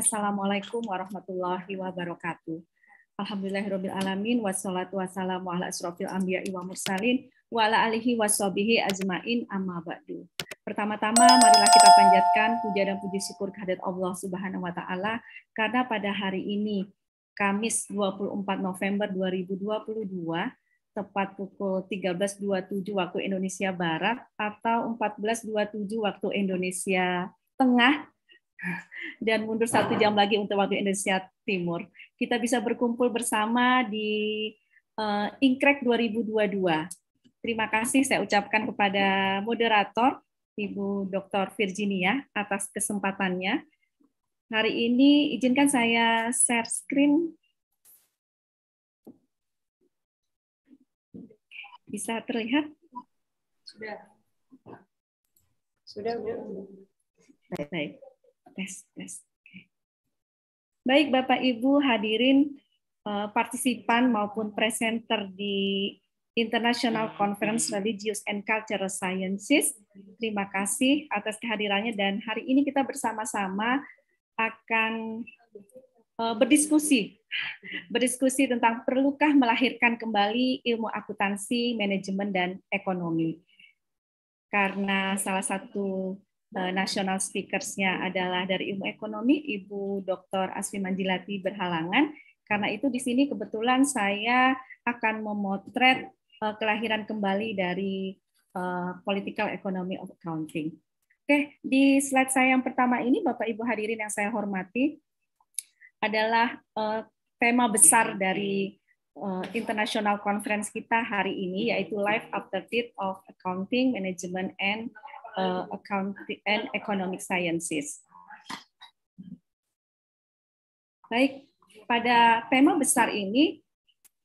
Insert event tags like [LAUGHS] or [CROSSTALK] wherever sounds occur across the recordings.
Assalamualaikum warahmatullahi wabarakatuh. alamin wassalatu wassalamu ala asrofil anbiya wa mursalin, wa ala alihi washabihi ajmain amma ba'du. Pertama-tama marilah kita panjatkan puja dan puji syukur kehadirat Allah Subhanahu wa taala karena pada hari ini Kamis 24 November 2022 tepat pukul 13.27 waktu Indonesia Barat atau 14.27 waktu Indonesia Tengah dan mundur satu jam lagi untuk waktu Indonesia Timur. Kita bisa berkumpul bersama di uh, Inkrek 2022. Terima kasih saya ucapkan kepada moderator Ibu Dr. Virginia atas kesempatannya. Hari ini izinkan saya share screen. Bisa terlihat? Sudah. Sudah, Bu. Baik, baik tes tes. Baik Bapak Ibu hadirin eh, partisipan maupun presenter di International Conference Religious and Cultural Sciences. Terima kasih atas kehadirannya dan hari ini kita bersama-sama akan eh, berdiskusi berdiskusi tentang perlukah melahirkan kembali ilmu akuntansi, manajemen dan ekonomi. Karena salah satu Eh, national speakersnya adalah dari ilmu ekonomi Ibu Dr. Asfi Manjilati berhalangan karena itu di sini kebetulan saya akan memotret eh, kelahiran kembali dari eh, political economy of accounting. Oke, di slide saya yang pertama ini Bapak Ibu hadirin yang saya hormati adalah tema besar dari international conference kita hari ini yaitu Life After Death of Accounting, Management and uh, Accounting and Economic Sciences. Baik, pada tema besar ini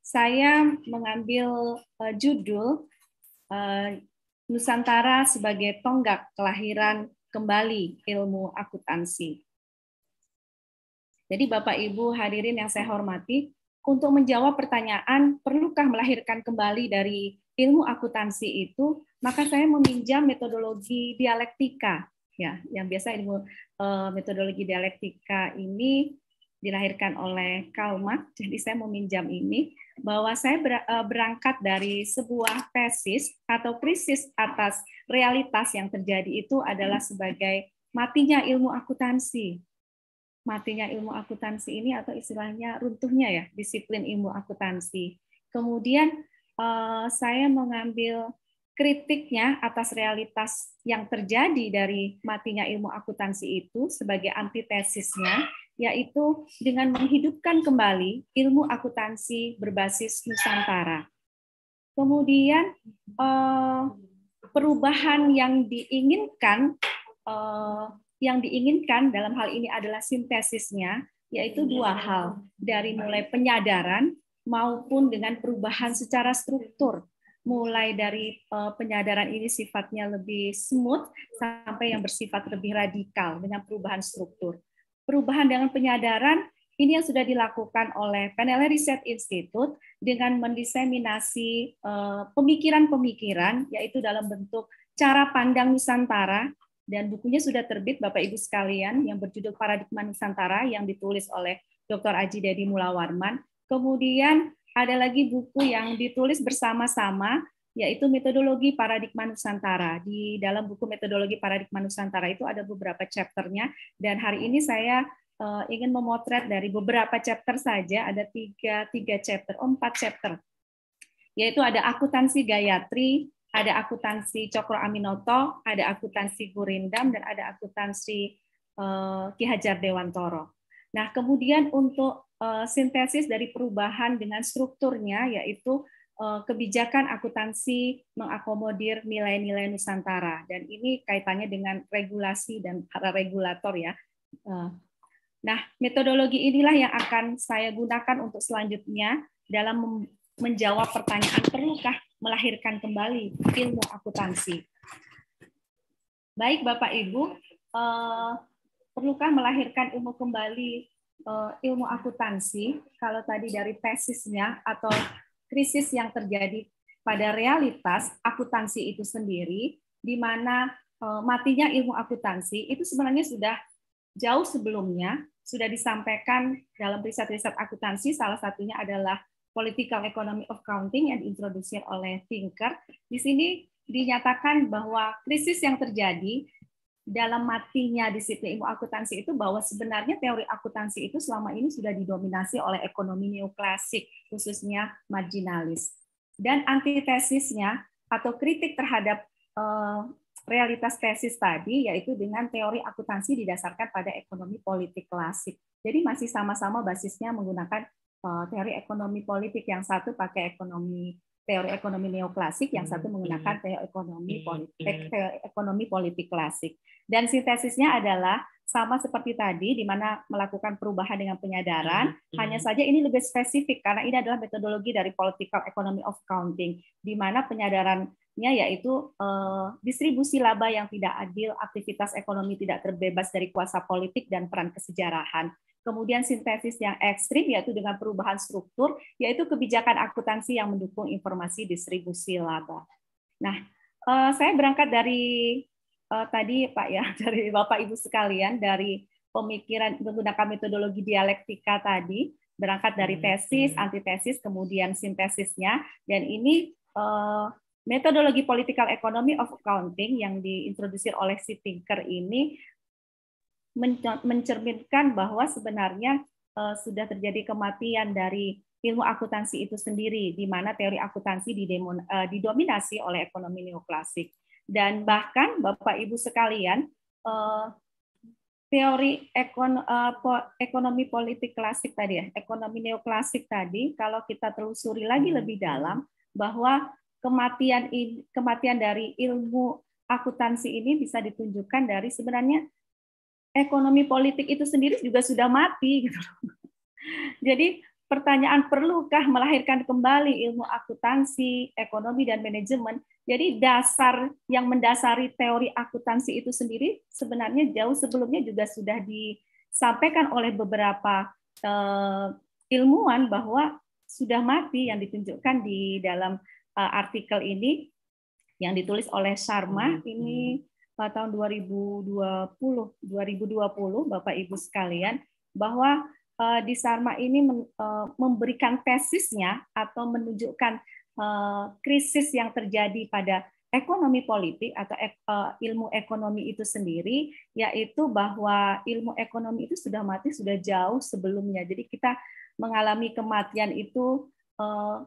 saya mengambil uh, judul uh, Nusantara sebagai tonggak kelahiran kembali ilmu akuntansi. Jadi Bapak Ibu hadirin yang saya hormati, untuk menjawab pertanyaan perlukah melahirkan kembali dari ilmu akuntansi itu, maka saya meminjam metodologi dialektika ya yang biasa ilmu eh, metodologi dialektika ini dilahirkan oleh Karl Marx. Jadi saya meminjam ini bahwa saya eh, berangkat dari sebuah tesis atau krisis atas realitas yang terjadi itu adalah sebagai matinya ilmu akuntansi. Matinya ilmu akuntansi ini atau istilahnya runtuhnya ya disiplin ilmu akuntansi. Kemudian eh, saya mengambil kritiknya atas realitas yang terjadi dari matinya ilmu akuntansi itu sebagai antitesisnya yaitu dengan menghidupkan kembali ilmu akuntansi berbasis Nusantara. Kemudian eh, perubahan yang diinginkan eh, yang diinginkan dalam hal ini adalah sintesisnya yaitu dua hal dari mulai penyadaran maupun dengan perubahan secara struktur mulai dari eh, penyadaran ini sifatnya lebih smooth sampai yang bersifat lebih radikal dengan perubahan struktur. Perubahan dengan penyadaran ini yang sudah dilakukan oleh panel riset Institute dengan mendiseminasi eh, pemikiran-pemikiran yaitu dalam bentuk cara pandang Nusantara dan bukunya sudah terbit Bapak Ibu sekalian yang berjudul Paradigma Nusantara yang ditulis oleh Dr. Aji Dedi Mulawarman. Kemudian ada lagi buku yang ditulis bersama-sama yaitu metodologi paradigma Nusantara. Di dalam buku metodologi paradigma Nusantara itu ada beberapa chapternya dan hari ini saya uh, ingin memotret dari beberapa chapter saja ada tiga tiga chapter, oh, empat chapter yaitu ada akuntansi Gayatri, ada akuntansi Cokro Aminoto, ada akuntansi Gurindam dan ada akuntansi uh, Ki Hajar Dewantoro. Nah, kemudian untuk Eh, sintesis dari perubahan dengan strukturnya yaitu eh, kebijakan akuntansi mengakomodir nilai-nilai Nusantara dan ini kaitannya dengan regulasi dan para regulator ya. Eh, nah, metodologi inilah yang akan saya gunakan untuk selanjutnya dalam menjawab pertanyaan perlukah melahirkan kembali ilmu akuntansi. Baik Bapak Ibu, perlukah melahirkan ilmu kembali uh, ilmu akuntansi, kalau tadi dari tesisnya atau krisis yang terjadi pada realitas akuntansi itu sendiri, di mana uh, matinya ilmu akuntansi itu sebenarnya sudah jauh sebelumnya sudah disampaikan dalam riset-riset akuntansi, salah satunya adalah Political Economy of accounting yang diintroduksi oleh Thinker. Di sini dinyatakan bahwa krisis yang terjadi dalam matinya disiplin ilmu akuntansi itu bahwa sebenarnya teori akuntansi itu selama ini sudah didominasi oleh ekonomi neoklasik, khususnya marginalis. Dan antitesisnya atau kritik terhadap eh, realitas tesis tadi yaitu dengan teori akuntansi didasarkan pada ekonomi politik klasik. Jadi masih sama-sama basisnya menggunakan eh, teori ekonomi politik yang satu pakai ekonomi teori ekonomi neoklasik, yang satu hmm, menggunakan teori ekonomi politik, eh, teori ekonomi politik klasik. Dan sintesisnya adalah sama seperti tadi, di mana melakukan perubahan dengan penyadaran. Hmm, hmm. Hanya saja ini lebih spesifik karena ini adalah metodologi dari political economy of counting, di mana penyadarannya yaitu uh, distribusi laba yang tidak adil, aktivitas ekonomi tidak terbebas dari kuasa politik dan peran kesejarahan kemudian sintesis yang ekstrim yaitu dengan perubahan struktur, yaitu kebijakan akuntansi yang mendukung informasi distribusi laba. Nah, eh, saya berangkat dari eh, tadi Pak ya, [LAUGHS] dari Bapak Ibu sekalian, dari pemikiran menggunakan metodologi dialektika tadi, berangkat dari hmm, tesis, hmm. antitesis, kemudian sintesisnya, dan ini eh, metodologi political economy of accounting yang diintroduksi oleh si Tinker ini mencerminkan bahwa sebenarnya eh, sudah terjadi kematian dari ilmu akuntansi itu sendiri, di mana teori akuntansi eh, didominasi oleh ekonomi neoklasik. Dan bahkan Bapak Ibu sekalian, eh, teori ekonomi politik klasik tadi ya, ekonomi neoklasik tadi, kalau kita telusuri lagi hmm. lebih dalam, bahwa kematian kematian dari ilmu akuntansi ini bisa ditunjukkan dari sebenarnya ekonomi politik itu sendiri juga sudah mati gitu. Jadi pertanyaan perlukah melahirkan kembali ilmu akuntansi, ekonomi dan manajemen. Jadi dasar yang mendasari teori akuntansi itu sendiri sebenarnya jauh sebelumnya juga sudah disampaikan oleh beberapa uh, ilmuwan bahwa sudah mati yang ditunjukkan di dalam uh, artikel ini yang ditulis oleh Sharma hmm. hmm. ini tahun 2020 2020 Bapak Ibu sekalian bahwa uh, di Sarma ini men, uh, memberikan tesisnya atau menunjukkan uh, krisis yang terjadi pada ekonomi politik atau ek, uh, ilmu ekonomi itu sendiri yaitu bahwa ilmu ekonomi itu sudah mati sudah jauh sebelumnya. Jadi kita mengalami kematian itu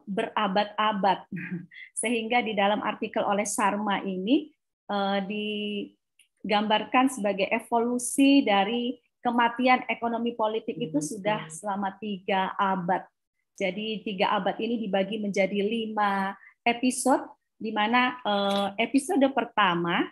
berabad-abad. [LAUGHS] Sehingga di dalam artikel oleh Sarma ini Eh, digambarkan sebagai evolusi dari kematian ekonomi politik itu hmm, sudah hmm. selama tiga abad. Jadi tiga abad ini dibagi menjadi lima episode, di mana eh, episode pertama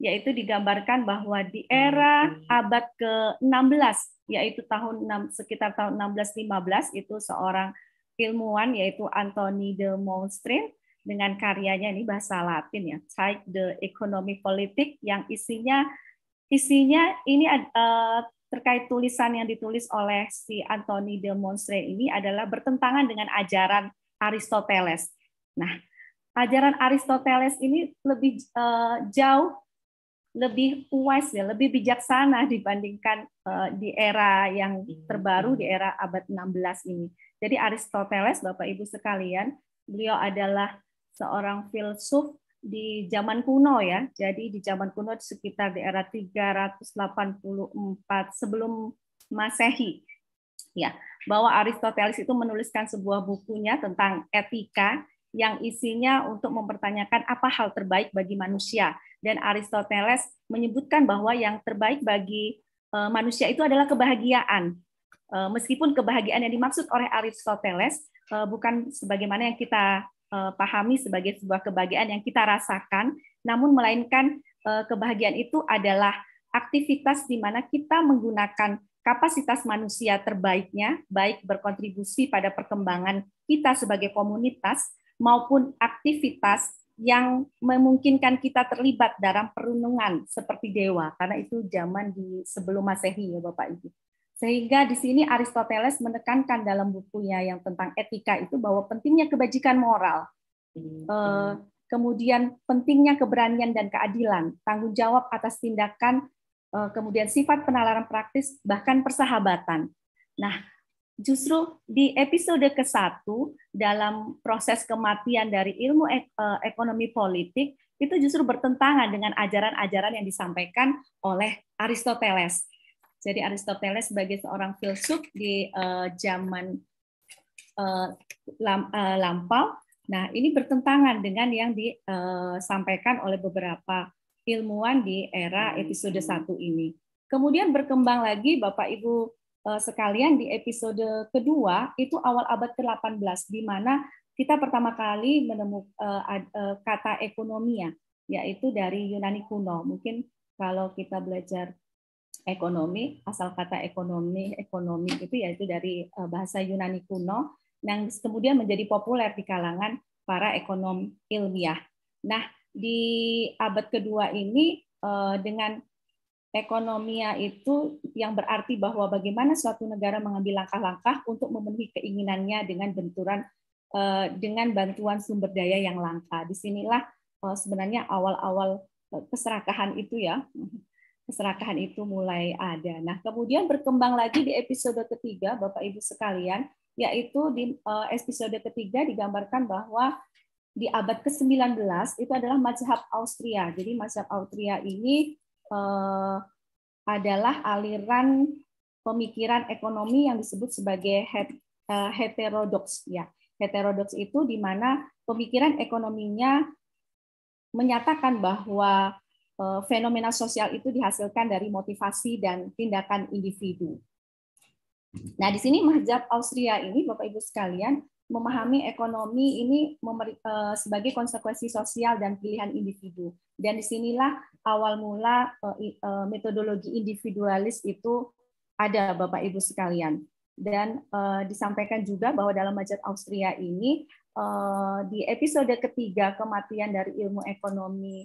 yaitu digambarkan bahwa di hmm, era abad ke-16 yaitu tahun enam sekitar tahun 1615 itu seorang ilmuwan yaitu Anthony de Monstrin dengan karyanya ini bahasa Latin ya, Type the Economy Politic yang isinya isinya ini uh, terkait tulisan yang ditulis oleh si Anthony de Monstre ini adalah bertentangan dengan ajaran Aristoteles. Nah, ajaran Aristoteles ini lebih uh, jauh lebih wise ya, lebih bijaksana dibandingkan uh, di era yang hmm. terbaru di era abad 16 ini. Jadi Aristoteles Bapak Ibu sekalian, beliau adalah seorang filsuf di zaman kuno ya. Jadi di zaman kuno sekitar di era 384 sebelum Masehi. Ya, bahwa Aristoteles itu menuliskan sebuah bukunya tentang etika yang isinya untuk mempertanyakan apa hal terbaik bagi manusia dan Aristoteles menyebutkan bahwa yang terbaik bagi e, manusia itu adalah kebahagiaan. E, meskipun kebahagiaan yang dimaksud oleh Aristoteles e, bukan sebagaimana yang kita Eh, pahami sebagai sebuah kebahagiaan yang kita rasakan, namun melainkan eh, kebahagiaan itu adalah aktivitas di mana kita menggunakan kapasitas manusia terbaiknya, baik berkontribusi pada perkembangan kita sebagai komunitas maupun aktivitas yang memungkinkan kita terlibat dalam perundungan seperti dewa karena itu zaman di sebelum Masehi ya Bapak Ibu. Sehingga di sini Aristoteles menekankan dalam bukunya yang tentang etika itu bahwa pentingnya kebajikan moral. Eh, kemudian pentingnya keberanian dan keadilan, tanggung jawab atas tindakan, eh, kemudian sifat penalaran praktis, bahkan persahabatan. Nah, justru di episode ke-1 dalam proses kematian dari ilmu eh, ekonomi politik, itu justru bertentangan dengan ajaran-ajaran yang disampaikan oleh Aristoteles. Jadi Aristoteles sebagai seorang filsuf di uh, zaman uh, lam, uh, lampau. Nah, ini bertentangan dengan yang disampaikan oleh beberapa ilmuwan di era hmm. episode satu ini. Kemudian berkembang lagi Bapak Ibu sekalian di episode kedua itu awal abad ke-18 di mana kita pertama kali menemukan kata ekonomia yaitu dari Yunani kuno. Mungkin kalau kita belajar ekonomi, asal kata ekonomi, ekonomi itu yaitu dari eh, bahasa Yunani kuno yang kemudian menjadi populer di kalangan para ekonom ilmiah. Nah, di abad kedua ini eh, dengan ekonomia itu yang berarti bahwa bagaimana suatu negara mengambil langkah-langkah untuk memenuhi keinginannya dengan benturan eh, dengan bantuan sumber daya yang langka. Disinilah sebenarnya awal-awal keserakahan itu ya keserakahan itu mulai ada. Nah, kemudian berkembang lagi di episode ketiga, Bapak Ibu sekalian, yaitu di eh, episode ketiga digambarkan bahwa di abad ke-19 itu adalah mazhab Austria. Jadi mazhab Austria ini eh, adalah aliran pemikiran ekonomi yang disebut sebagai eh, heterodox. ya. heterodox itu di mana pemikiran ekonominya menyatakan bahwa Eh, fenomena sosial itu dihasilkan dari motivasi dan tindakan individu. Hmm. Nah, di sini mazhab Austria ini, Bapak Ibu sekalian, memahami ekonomi ini eh, sebagai konsekuensi sosial dan pilihan individu. Dan disinilah awal mula eh, metodologi individualis itu ada, Bapak Ibu sekalian. Dan disampaikan juga bahwa dalam majat Austria ini di episode ketiga kematian dari ilmu ekonomi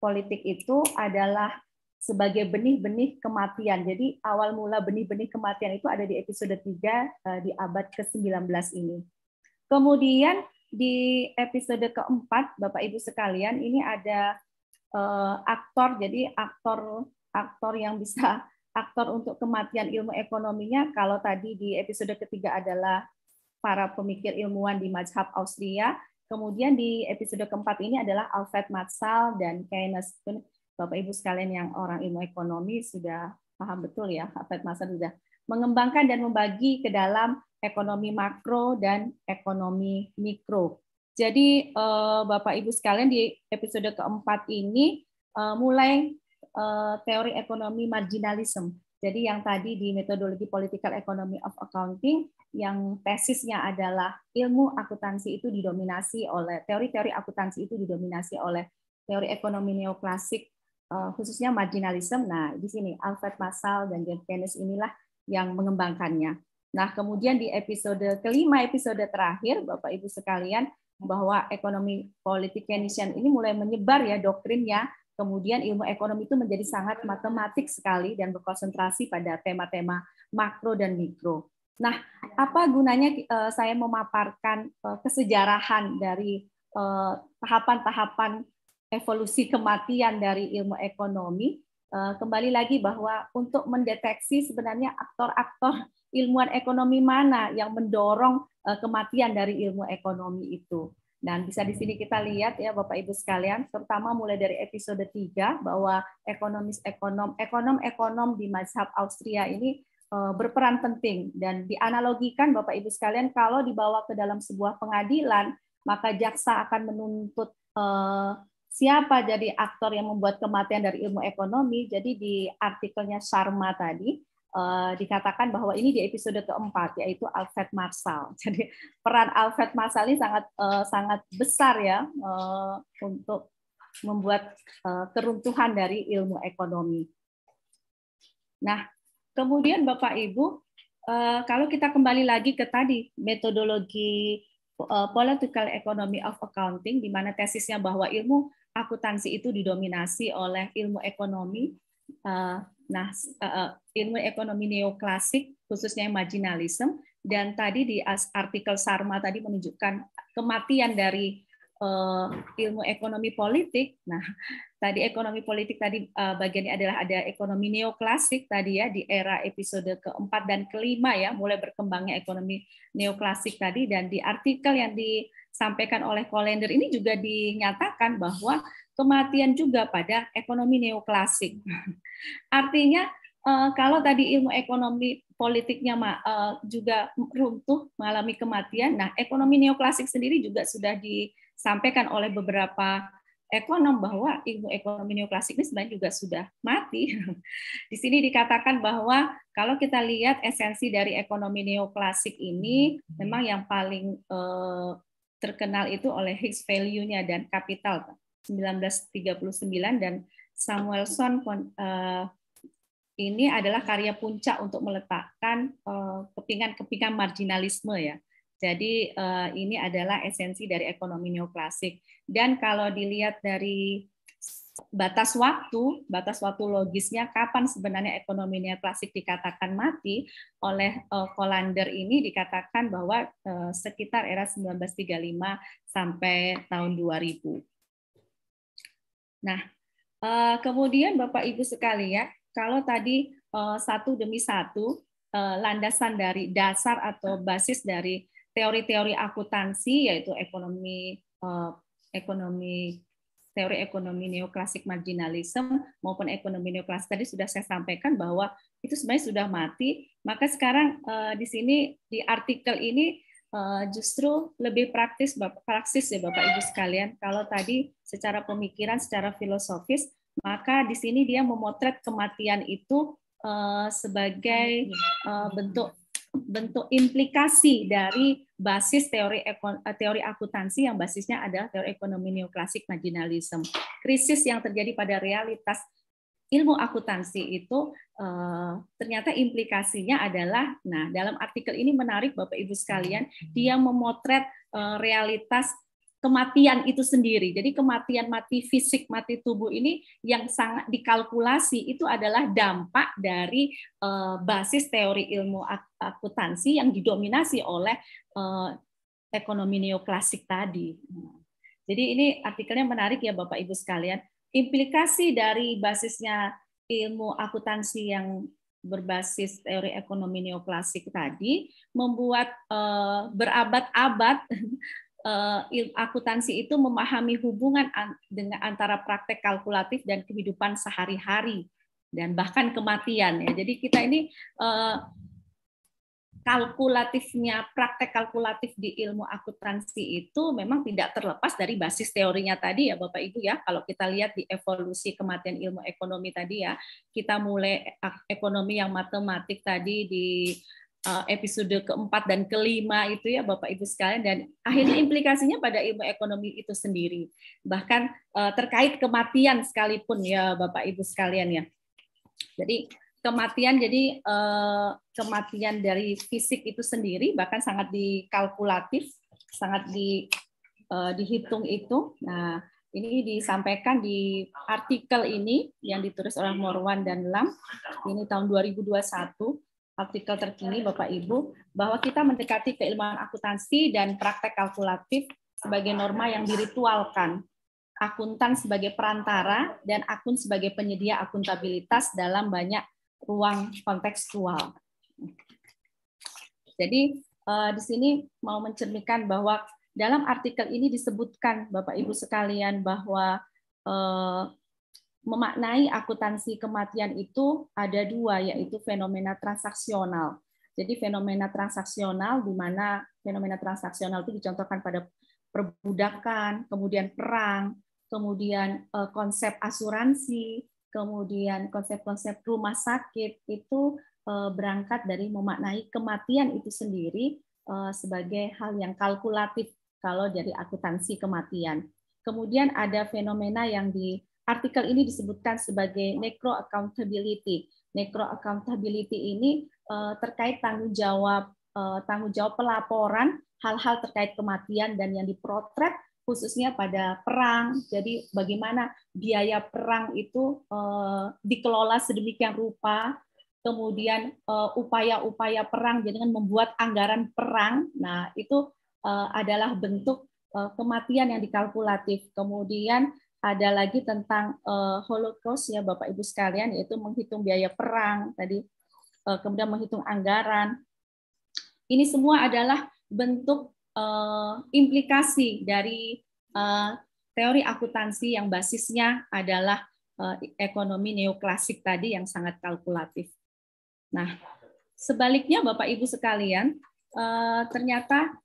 politik itu adalah sebagai benih-benih kematian. Jadi awal mula benih-benih kematian itu ada di episode 3 eh, di abad ke-19 ini. Kemudian di episode keempat, Bapak Ibu sekalian, ini ada eh, aktor, jadi aktor aktor yang bisa aktor untuk kematian ilmu ekonominya. Kalau tadi di episode ketiga adalah para pemikir ilmuwan di Majhab Austria, Kemudian di episode keempat ini adalah Alfred Matsal dan Keynes. Bapak Ibu sekalian yang orang ilmu ekonomi sudah paham betul ya, Alfred Matsal sudah mengembangkan dan membagi ke dalam ekonomi makro dan ekonomi mikro. Jadi eh, Bapak Ibu sekalian di episode keempat ini eh, mulai eh, teori ekonomi marginalism jadi yang tadi di metodologi political economy of accounting yang tesisnya adalah ilmu akuntansi itu didominasi oleh teori-teori akuntansi itu didominasi oleh teori ekonomi neoklasik eh, khususnya marginalisme. Nah, di sini Alfred Marshall dan John Keynes inilah yang mengembangkannya. Nah, kemudian di episode kelima episode terakhir Bapak Ibu sekalian bahwa ekonomi politik Keynesian ini mulai menyebar ya doktrinnya Kemudian ilmu ekonomi itu menjadi sangat matematik sekali dan berkonsentrasi pada tema-tema makro dan mikro. Nah, apa gunanya eh, saya memaparkan eh, kesejarahan dari eh, tahapan-tahapan evolusi kematian dari ilmu ekonomi? Kembali lagi bahwa untuk mendeteksi sebenarnya aktor-aktor ilmuwan ekonomi mana yang mendorong kematian dari ilmu ekonomi itu. Dan bisa di sini kita lihat ya Bapak Ibu sekalian, terutama mulai dari episode 3 bahwa ekonomis-ekonom ekonom-ekonom di mazhab Austria ini eh, berperan penting dan dianalogikan Bapak Ibu sekalian kalau dibawa ke dalam sebuah pengadilan maka jaksa akan menuntut eh, siapa jadi aktor yang membuat kematian dari ilmu ekonomi. Jadi di artikelnya Sharma tadi Eh, dikatakan bahwa ini di episode keempat yaitu Alfred Marshall. [LAUGHS] Jadi peran Alfred Marshall ini sangat eh, sangat besar ya eh, untuk membuat keruntuhan dari ilmu ekonomi. Nah, kemudian Bapak Ibu, kalau kita kembali lagi ke tadi metodologi political economy of accounting di mana tesisnya bahwa ilmu akuntansi itu didominasi oleh ilmu ekonomi Nah, eh, eh, ilmu ekonomi neoklasik khususnya marginalisme dan tadi di artikel Sarma tadi menunjukkan kematian dari eh, ilmu ekonomi politik. Nah, [LAUGHS] tadi ekonomi politik tadi uh, bagiannya adalah ada ekonomi neoklasik tadi ya di era episode keempat dan kelima ya mulai berkembangnya ekonomi neoklasik tadi dan di artikel yang di disampaikan oleh Kolender ini juga dinyatakan bahwa kematian juga pada ekonomi neoklasik. [LAUGHS] Artinya eh, kalau tadi ilmu ekonomi politiknya eh, juga runtuh mengalami kematian, nah ekonomi neoklasik sendiri juga sudah disampaikan oleh beberapa ekonom bahwa ilmu ekonomi neoklasik ini sebenarnya juga sudah mati. [LAUGHS] Di sini dikatakan bahwa kalau kita lihat esensi dari ekonomi neoklasik ini hmm. memang yang paling eh, terkenal itu oleh Higgs value-nya dan kapital 1939 dan Samuelson eh, ini adalah karya puncak untuk meletakkan eh, kepingan-kepingan marginalisme ya. Jadi eh, ini adalah esensi dari ekonomi neoklasik. Dan kalau dilihat dari batas waktu, batas waktu logisnya kapan sebenarnya ekonomi neoklasik dikatakan mati oleh uh, eh, Kolander ini dikatakan bahwa eh, sekitar era 1935 sampai tahun 2000. Nah, eh, kemudian Bapak Ibu sekalian, ya, kalau tadi satu demi satu landasan dari dasar atau basis dari teori-teori akuntansi yaitu ekonomi ekonomi teori ekonomi neoklasik marginalisme maupun ekonomi neoklasik tadi sudah saya sampaikan bahwa itu sebenarnya sudah mati. Maka sekarang uh, di sini di artikel ini uh, justru lebih praktis Bapak, praktis ya Bapak Ibu sekalian. Kalau tadi secara pemikiran, secara filosofis, maka di sini dia memotret kematian itu uh, sebagai uh, bentuk bentuk implikasi dari basis teori eh, teori akuntansi yang basisnya adalah teori ekonomi neoklasik marginalisme Krisis yang terjadi pada realitas ilmu akuntansi itu eh, ternyata implikasinya adalah nah dalam artikel ini menarik Bapak Ibu sekalian hmm. dia memotret eh, realitas kematian itu sendiri. Jadi kematian mati fisik, mati tubuh ini yang sangat dikalkulasi itu adalah dampak dari uh, basis teori ilmu akuntansi yang didominasi oleh uh, ekonomi neoklasik tadi. Jadi ini artikelnya menarik ya Bapak Ibu sekalian. Implikasi dari basisnya ilmu akuntansi yang berbasis teori ekonomi neoklasik tadi membuat uh, eh, berabad-abad Eh, akuntansi itu memahami hubungan dengan antara praktek kalkulatif dan kehidupan sehari-hari dan bahkan kematian ya. Jadi kita ini eh, kalkulatifnya praktek kalkulatif di ilmu akuntansi itu memang tidak terlepas dari basis teorinya tadi ya Bapak Ibu ya kalau kita lihat di evolusi kematian ilmu ekonomi tadi ya kita mulai eh, ekonomi yang matematik tadi di Eh, episode keempat dan kelima itu ya Bapak Ibu sekalian dan akhirnya implikasinya pada ilmu ekonomi itu sendiri bahkan eh, terkait kematian sekalipun ya Bapak Ibu sekalian ya jadi kematian jadi eh, kematian dari fisik itu sendiri bahkan sangat dikalkulatif sangat di dihitung itu nah ini disampaikan di artikel ini yang ditulis oleh Morwan dan Lam ini tahun 2021 artikel terkini Bapak Ibu bahwa kita mendekati keilmuan akuntansi dan praktek kalkulatif sebagai norma yang diritualkan, akuntan sebagai perantara dan akun sebagai penyedia akuntabilitas dalam banyak ruang kontekstual. Jadi eh, di sini mau mencerminkan bahwa dalam artikel ini disebutkan Bapak Ibu sekalian bahwa eh, memaknai akuntansi kematian itu ada dua, yaitu fenomena transaksional. Jadi fenomena transaksional di mana fenomena transaksional itu dicontohkan pada perbudakan, kemudian perang, kemudian eh, konsep asuransi, kemudian konsep-konsep rumah sakit itu eh, berangkat dari memaknai kematian itu sendiri eh, sebagai hal yang kalkulatif kalau dari akuntansi kematian. Kemudian ada fenomena yang di Artikel ini disebutkan sebagai necro accountability. Necro accountability ini uh, terkait tanggung jawab uh, tanggung jawab pelaporan hal-hal terkait kematian dan yang diprotret khususnya pada perang. Jadi bagaimana biaya perang itu uh, dikelola sedemikian rupa, kemudian upaya-upaya uh, perang jadi dengan membuat anggaran perang. Nah, itu uh, adalah bentuk kematian yang dikalkulatif. Kemudian ada lagi tentang uh, Holocaust ya Bapak Ibu sekalian yaitu menghitung biaya perang tadi uh, kemudian menghitung anggaran. Ini semua adalah bentuk uh, implikasi dari uh, teori akuntansi yang basisnya adalah uh, ekonomi neoklasik tadi yang sangat kalkulatif. Nah, sebaliknya Bapak Ibu sekalian, uh, ternyata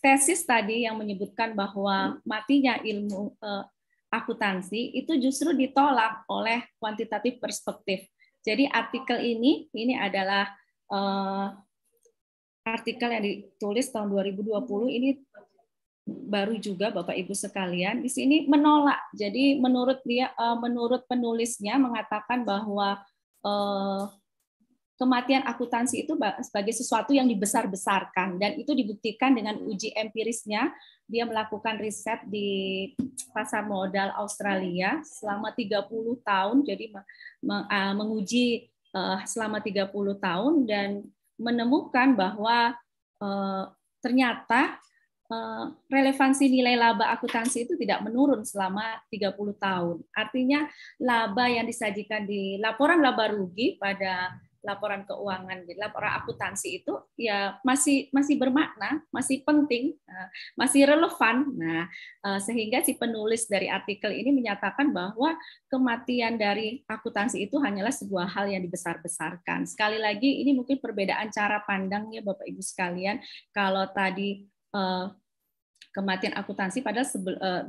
tesis tadi yang menyebutkan bahwa matinya ilmu eh, akuntansi itu justru ditolak oleh kuantitatif perspektif. Jadi artikel ini ini adalah eh, artikel yang ditulis tahun 2020 ini baru juga Bapak Ibu sekalian di sini menolak. Jadi menurut dia eh, menurut penulisnya mengatakan bahwa eh, kematian akuntansi itu sebagai sesuatu yang dibesar-besarkan dan itu dibuktikan dengan uji empirisnya dia melakukan riset di pasar modal Australia selama 30 tahun jadi menguji e, selama 30 tahun dan menemukan bahwa e, ternyata e, relevansi nilai laba akuntansi itu tidak menurun selama 30 tahun. Artinya laba yang disajikan di laporan laba rugi pada laporan keuangan, gitu, laporan akuntansi itu ya masih masih bermakna, masih penting, eh, masih relevan. Nah, eh, sehingga si penulis dari artikel ini menyatakan bahwa kematian dari akuntansi itu hanyalah sebuah hal yang dibesar-besarkan. Sekali lagi ini mungkin perbedaan cara pandangnya Bapak Ibu sekalian. Kalau tadi eh, kematian akuntansi padahal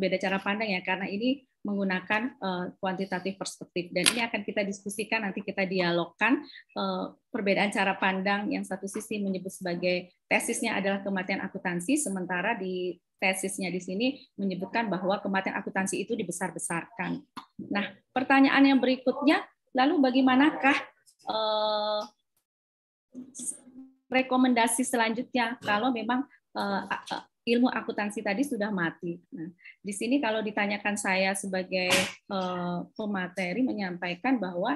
beda cara pandang ya karena ini menggunakan eh, kuantitatif uh, perspektif dan ini akan kita diskusikan nanti kita dialogkan uh, perbedaan cara pandang yang satu sisi menyebut sebagai tesisnya adalah kematian akuntansi sementara di tesisnya di sini menyebutkan bahwa kematian akuntansi itu dibesar-besarkan. Nah, pertanyaan yang berikutnya lalu bagaimanakah uh, rekomendasi selanjutnya kalau memang ilmu akuntansi tadi sudah mati. Nah, di sini kalau ditanyakan saya sebagai uh, pemateri menyampaikan bahwa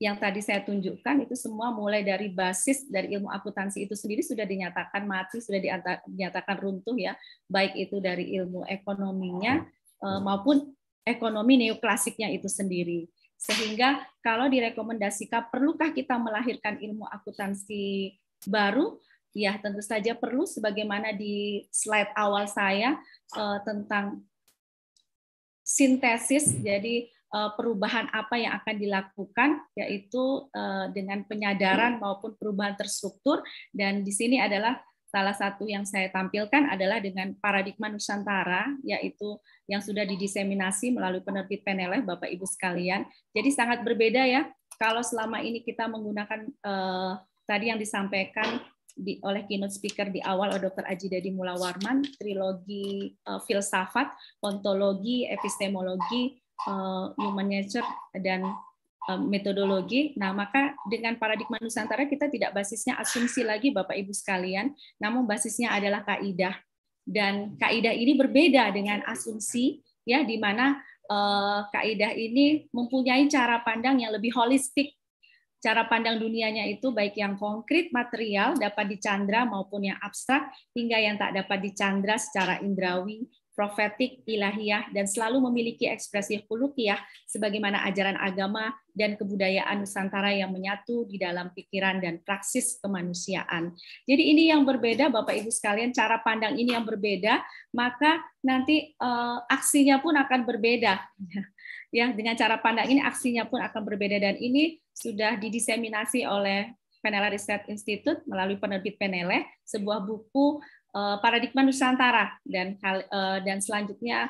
yang tadi saya tunjukkan itu semua mulai dari basis dari ilmu akuntansi itu sendiri sudah dinyatakan mati, sudah dinyatakan runtuh ya, baik itu dari ilmu ekonominya uh, maupun ekonomi neoklasiknya itu sendiri. Sehingga kalau direkomendasikan perlukah kita melahirkan ilmu akuntansi baru, Ya, tentu saja perlu sebagaimana di slide awal saya uh, tentang sintesis. Jadi uh, perubahan apa yang akan dilakukan yaitu uh, dengan penyadaran maupun perubahan terstruktur dan di sini adalah salah satu yang saya tampilkan adalah dengan paradigma Nusantara, yaitu yang sudah didiseminasi melalui penerbit Peneleh, ya, Bapak Ibu sekalian. Jadi sangat berbeda ya, kalau selama ini kita menggunakan uh, tadi yang disampaikan di, oleh keynote speaker di awal oleh Dr. Aji Dadi Mula Warman, trilogi uh, filsafat, ontologi, epistemologi, uh, human nature dan eh, metodologi. Nah, maka dengan paradigma Nusantara kita tidak basisnya asumsi lagi Bapak Ibu sekalian, namun basisnya adalah kaidah. Dan kaidah ini berbeda dengan asumsi ya di mana uh, kaidah ini mempunyai cara pandang yang lebih holistik Cara pandang dunianya itu baik yang konkret, material, dapat dicandra maupun yang abstrak, hingga yang tak dapat dicandra secara indrawi profetik, ilahiyah, dan selalu memiliki ekspresi khulukiyah sebagaimana ajaran agama dan kebudayaan Nusantara yang menyatu di dalam pikiran dan praksis kemanusiaan. Jadi ini yang berbeda, Bapak-Ibu sekalian, cara pandang ini yang berbeda, maka nanti uh, aksinya pun akan berbeda. [LAUGHS] ya, dengan cara pandang ini aksinya pun akan berbeda dan ini sudah didiseminasi oleh Penela Research Institute melalui penerbit Penele, sebuah buku Eh, paradigma Nusantara dan eh, dan selanjutnya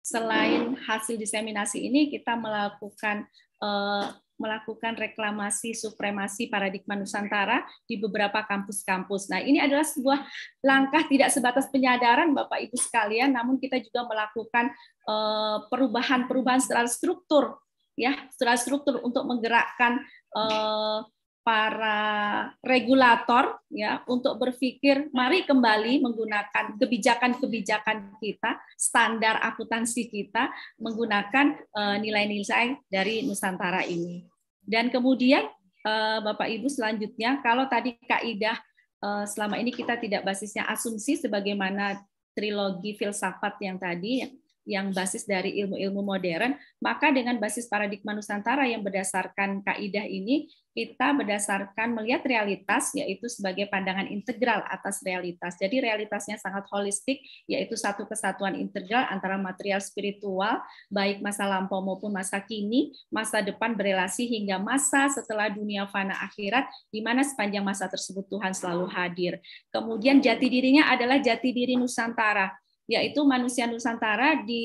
selain hasil diseminasi ini kita melakukan eh, melakukan reklamasi supremasi paradigma Nusantara di beberapa kampus-kampus. Nah, ini adalah sebuah langkah tidak sebatas penyadaran Bapak Ibu sekalian, namun kita juga melakukan perubahan-perubahan secara struktur ya, secara struktur untuk menggerakkan para regulator ya untuk berpikir mari kembali menggunakan kebijakan-kebijakan kita, standar akuntansi kita menggunakan eh, nilai-nilai dari Nusantara ini. Dan kemudian eh, Bapak Ibu selanjutnya kalau tadi kaidah eh, selama ini kita tidak basisnya asumsi sebagaimana trilogi filsafat yang tadi yang basis dari ilmu-ilmu modern, maka dengan basis paradigma Nusantara yang berdasarkan kaidah ini, kita berdasarkan melihat realitas, yaitu sebagai pandangan integral atas realitas. Jadi realitasnya sangat holistik, yaitu satu kesatuan integral antara material spiritual, baik masa lampau maupun masa kini, masa depan berelasi hingga masa setelah dunia fana akhirat, di mana sepanjang masa tersebut Tuhan selalu hadir. Kemudian jati dirinya adalah jati diri Nusantara yaitu Manusia Nusantara di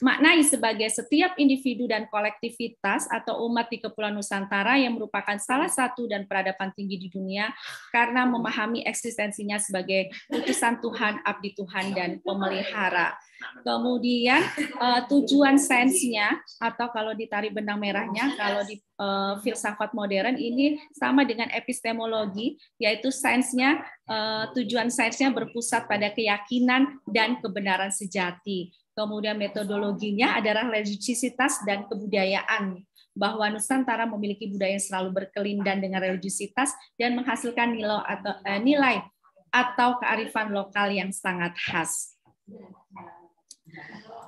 maknai sebagai setiap individu dan kolektivitas atau umat di Kepulauan Nusantara yang merupakan salah satu dan peradaban tinggi di dunia karena memahami eksistensinya sebagai utusan Tuhan, abdi Tuhan, dan pemelihara. Kemudian eh, tujuan sensnya atau kalau ditarik benang merahnya, kalau di eh, filsafat modern ini sama dengan epistemologi, yaitu sensnya eh, tujuan sensnya berpusat pada keyakinan dan kebenaran sejati Kemudian metodologinya adalah religiositas dan kebudayaan bahwa Nusantara memiliki budaya yang selalu berkelindan dengan religiositas dan menghasilkan nilai atau eh, nilai atau kearifan lokal yang sangat khas.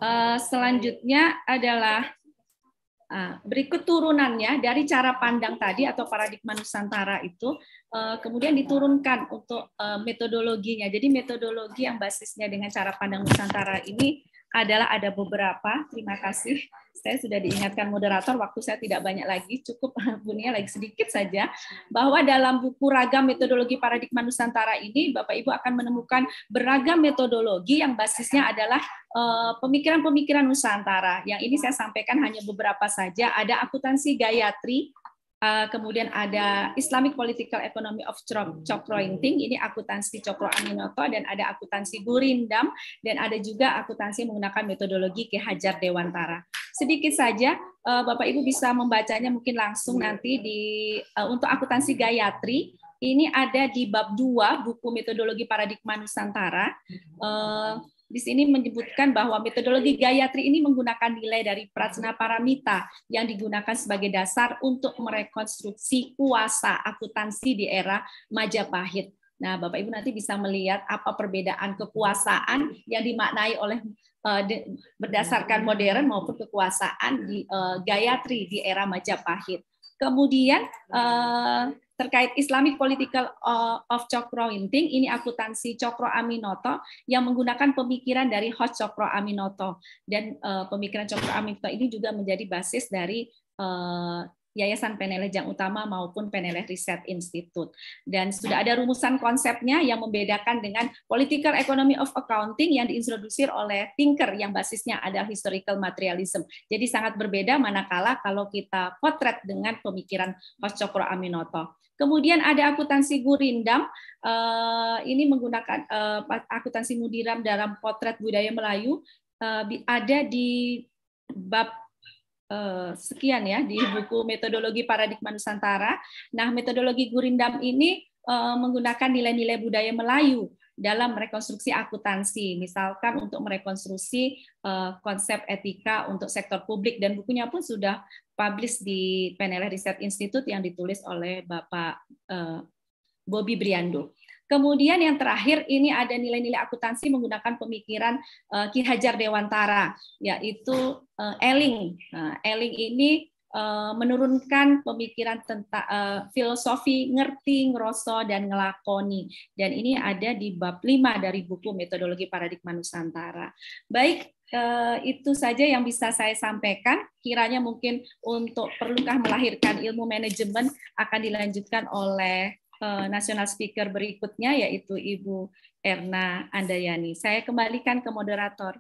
Uh, selanjutnya adalah uh, berikut turunannya dari cara pandang tadi atau paradigma Nusantara itu uh, kemudian diturunkan untuk metodologinya. Jadi metodologi yang basisnya dengan cara pandang Nusantara ini adalah ada beberapa. Terima kasih. Saya sudah diingatkan moderator, waktu saya tidak banyak lagi, cukup punya [LAUGHS] lagi sedikit saja, bahwa dalam buku Ragam Metodologi Paradigma Nusantara ini, Bapak-Ibu akan menemukan beragam metodologi yang basisnya adalah eh, pemikiran-pemikiran Nusantara. Yang ini saya sampaikan hanya beberapa saja. Ada akuntansi Gayatri, Eh, kemudian ada Islamic Political Economy of Chokrointing, ini akuntansi Cokro Aminoto, dan ada akuntansi Gurindam, dan ada juga akuntansi menggunakan metodologi Ki Hajar Dewantara. Sedikit saja, eh, Bapak Ibu bisa membacanya mungkin langsung iya. nanti di eh, untuk akuntansi Gayatri, ini ada di bab 2 buku metodologi paradigma Nusantara. Uh, di sini menyebutkan bahwa metodologi Gayatri ini menggunakan nilai dari Prasna Paramita yang digunakan sebagai dasar untuk merekonstruksi kuasa akuntansi di era Majapahit. Nah, Bapak Ibu nanti bisa melihat apa perbedaan kekuasaan yang dimaknai oleh eh, berdasarkan modern maupun kekuasaan di eh, Gayatri di era Majapahit. Kemudian eh, terkait Islamic Political uh, of Cokro Winting, ini akuntansi Cokro Aminoto yang menggunakan pemikiran dari Hot Cokro Aminoto. Dan uh, pemikiran Cokro Aminoto ini juga menjadi basis dari uh, Yayasan Peneleh Jang Utama maupun Peneleh Riset Institute. Dan sudah ada rumusan konsepnya yang membedakan dengan Political Economy of Accounting yang diintroduksir oleh Thinker yang basisnya adalah historical materialism. Jadi sangat berbeda manakala kalau kita potret dengan pemikiran Mas Cokro Aminoto. Kemudian ada akuntansi Gurindam, eh, ini menggunakan eh, akuntansi Mudiram dalam potret budaya Melayu, eh, ada di bab Eh, sekian ya di buku metodologi paradigma Nusantara. Nah, metodologi Gurindam ini eh, menggunakan nilai-nilai budaya Melayu dalam merekonstruksi akuntansi, misalkan untuk merekonstruksi eh, konsep etika untuk sektor publik dan bukunya pun sudah publish di PNLR Riset Institute yang ditulis oleh Bapak Bobby Briando. Kemudian yang terakhir ini ada nilai-nilai akuntansi menggunakan pemikiran uh, Ki Hajar Dewantara, yaitu uh, eh, Eling. Nah, Eling ini uh, menurunkan pemikiran tentang uh, filosofi ngerti, ngeroso, dan ngelakoni. Dan ini ada di bab 5 dari buku Metodologi Paradigma Nusantara. Baik, Uh, itu saja yang bisa saya sampaikan. Kiranya mungkin untuk perlukah melahirkan ilmu manajemen akan dilanjutkan oleh Eh, national speaker berikutnya yaitu Ibu Erna Andayani. Saya kembalikan ke moderator.